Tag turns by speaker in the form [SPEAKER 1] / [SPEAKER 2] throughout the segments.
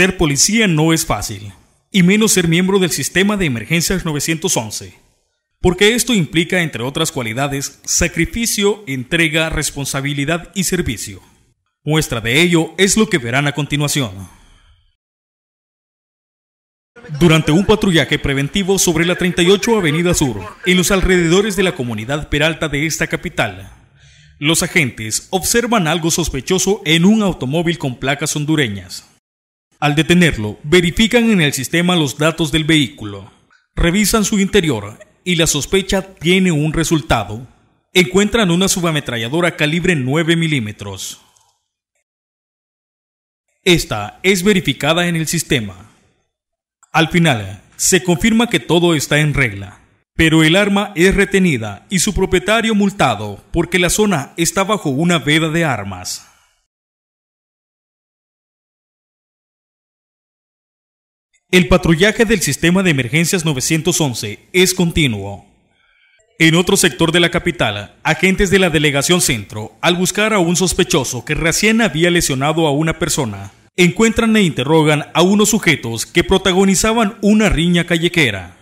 [SPEAKER 1] Ser policía no es fácil, y menos ser miembro del sistema de emergencias 911, porque esto implica, entre otras cualidades, sacrificio, entrega, responsabilidad y servicio. Muestra de ello es lo que verán a continuación. Durante un patrullaje preventivo sobre la 38 Avenida Sur, en los alrededores de la comunidad Peralta de esta capital, los agentes observan algo sospechoso en un automóvil con placas hondureñas. Al detenerlo, verifican en el sistema los datos del vehículo, revisan su interior y la sospecha tiene un resultado. Encuentran una subametralladora calibre 9 milímetros. Esta es verificada en el sistema. Al final, se confirma que todo está en regla, pero el arma es retenida y su propietario multado porque la zona está bajo una veda de armas. El patrullaje del sistema de emergencias 911 es continuo. En otro sector de la capital, agentes de la delegación centro, al buscar a un sospechoso que recién había lesionado a una persona, encuentran e interrogan a unos sujetos que protagonizaban una riña callequera.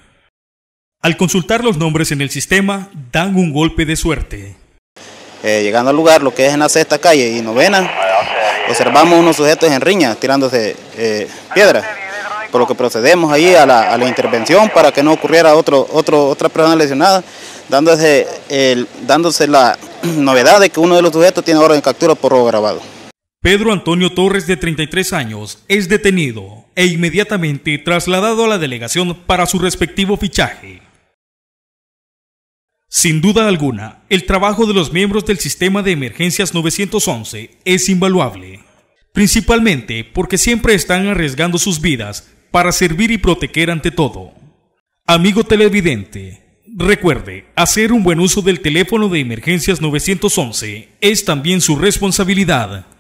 [SPEAKER 1] Al consultar los nombres en el sistema, dan un golpe de suerte.
[SPEAKER 2] Eh, llegando al lugar, lo que es en la sexta calle y novena, observamos unos sujetos en riña tirándose eh, piedras por lo que procedemos ahí a la, intervención para que no ocurriera otro, otro, otra persona lesionada, dándose, el, dándose la novedad de que uno de los sujetos tiene orden de captura por robo grabado.
[SPEAKER 1] Pedro Antonio Torres, de 33 años, es detenido e inmediatamente trasladado a la delegación para su respectivo fichaje. Sin duda alguna, el trabajo de los miembros del sistema de emergencias 911 es invaluable, principalmente porque siempre están arriesgando sus vidas para servir y proteger ante todo. Amigo televidente, recuerde, hacer un buen uso del teléfono de emergencias 911 es también su responsabilidad.